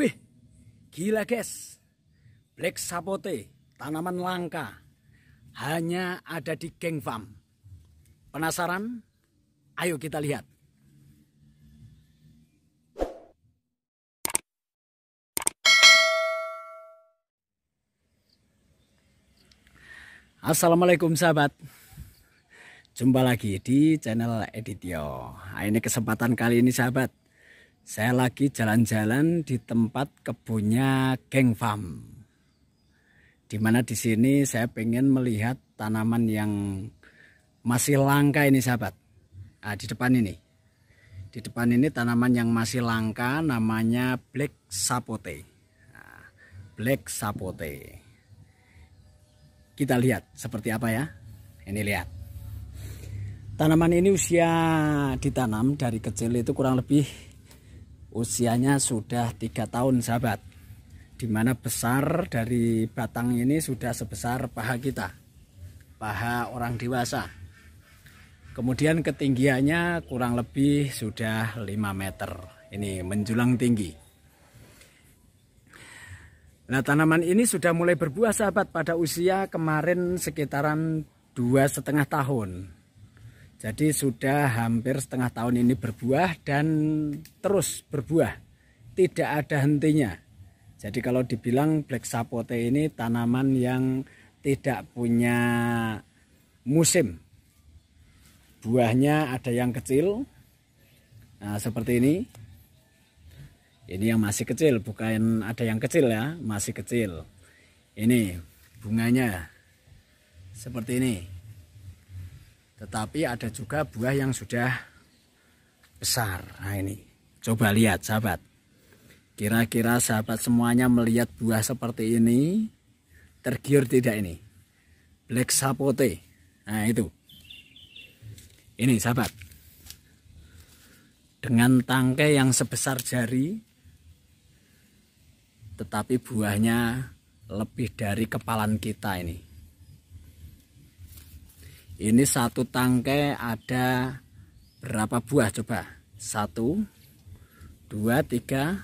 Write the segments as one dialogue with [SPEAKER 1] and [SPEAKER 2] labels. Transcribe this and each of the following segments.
[SPEAKER 1] Wih, gila guys. Black sapote, tanaman langka. Hanya ada di Geng Farm. Penasaran? Ayo kita lihat. Assalamualaikum sahabat Jumpa lagi di channel Editio nah, Ini kesempatan kali ini sahabat saya lagi jalan-jalan di tempat kebunnya Geng Farm. di mana di sini saya pengen melihat tanaman yang masih langka ini sahabat. Nah, di depan ini. Di depan ini tanaman yang masih langka namanya Black Sapote. Ah, Black Sapote. Kita lihat seperti apa ya. Ini lihat. Tanaman ini usia ditanam dari kecil itu kurang lebih usianya sudah tiga tahun sahabat dimana besar dari batang ini sudah sebesar paha kita paha orang dewasa kemudian ketinggiannya kurang lebih sudah 5 meter ini menjulang tinggi nah tanaman ini sudah mulai berbuah sahabat pada usia kemarin sekitaran dua setengah tahun jadi sudah hampir setengah tahun ini berbuah dan terus berbuah. Tidak ada hentinya. Jadi kalau dibilang black sapote ini tanaman yang tidak punya musim. Buahnya ada yang kecil. Nah, seperti ini. Ini yang masih kecil, bukan ada yang kecil ya, masih kecil. Ini bunganya seperti ini tetapi ada juga buah yang sudah besar nah ini coba lihat sahabat kira-kira sahabat semuanya melihat buah seperti ini tergiur tidak ini black sapote nah itu ini sahabat dengan tangkai yang sebesar jari tetapi buahnya lebih dari kepalan kita ini ini satu tangkai ada berapa buah coba satu dua tiga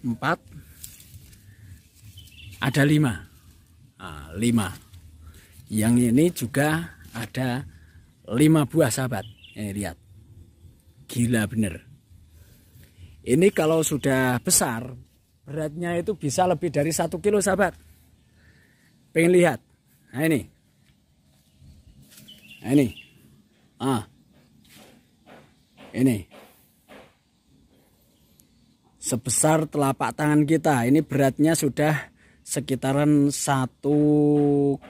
[SPEAKER 1] empat ada lima nah, lima yang ini juga ada lima buah sahabat ini eh, lihat gila bener ini kalau sudah besar beratnya itu bisa lebih dari satu kilo sahabat pengen lihat nah ini ini ah ini sebesar telapak tangan kita ini beratnya sudah sekitaran satu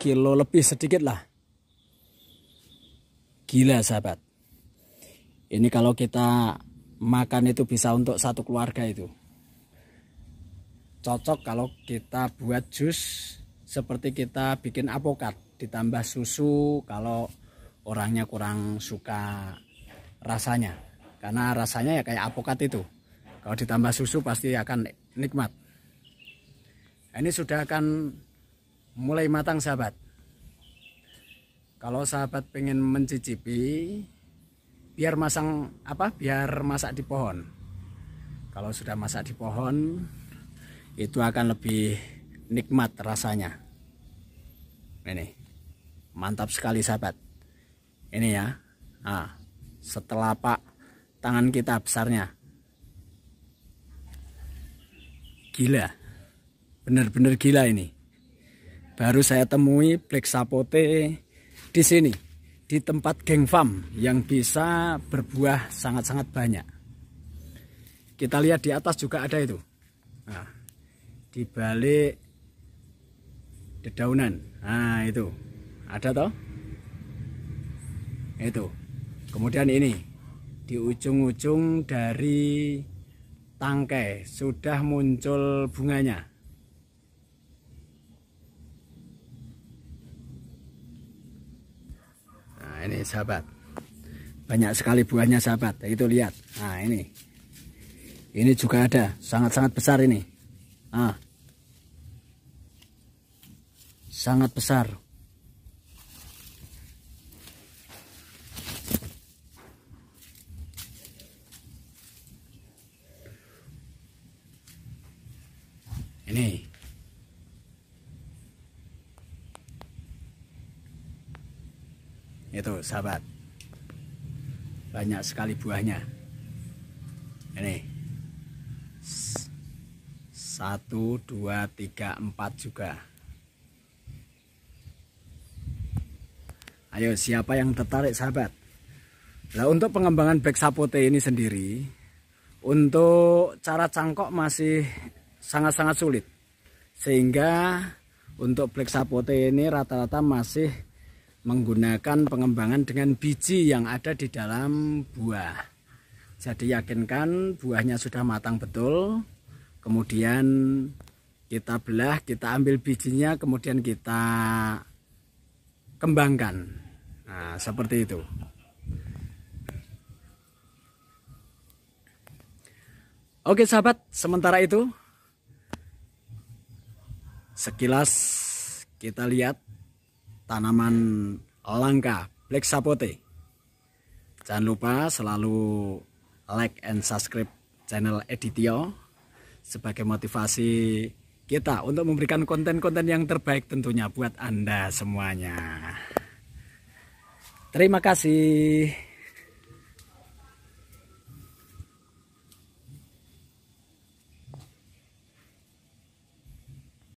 [SPEAKER 1] kilo lebih sedikit lah gila sahabat ini kalau kita makan itu bisa untuk satu keluarga itu cocok kalau kita buat jus seperti kita bikin apokat ditambah susu kalau orangnya kurang suka rasanya karena rasanya ya kayak apokat itu kalau ditambah susu pasti akan nikmat ini sudah akan mulai matang sahabat kalau sahabat pengen mencicipi biar masang apa biar masak di pohon kalau sudah masak di pohon itu akan lebih nikmat rasanya ini mantap sekali sahabat ini ya nah, pak tangan kita besarnya gila bener-bener gila ini baru saya temui black sapote di sini di tempat geng farm yang bisa berbuah sangat-sangat banyak kita lihat di atas juga ada itu nah, di balik dedaunan nah itu ada toh itu kemudian ini di ujung-ujung dari tangkai sudah muncul bunganya nah ini sahabat banyak sekali buahnya sahabat itu lihat nah ini ini juga ada sangat-sangat besar ini ah sangat besar Ini. Itu sahabat. Banyak sekali buahnya. Ini. Satu, dua, tiga, empat juga. Ayo siapa yang tertarik sahabat? Nah untuk pengembangan back sapote ini sendiri untuk cara cangkok masih sangat-sangat sulit. Sehingga untuk black sapote ini rata-rata masih menggunakan pengembangan dengan biji yang ada di dalam buah. Jadi yakinkan buahnya sudah matang betul, kemudian kita belah, kita ambil bijinya, kemudian kita kembangkan. Nah, seperti itu. Oke sahabat, sementara itu Sekilas kita lihat tanaman langka Black Sapote. Jangan lupa selalu like and subscribe channel Editio sebagai motivasi kita untuk memberikan konten-konten yang terbaik tentunya buat Anda semuanya. Terima kasih.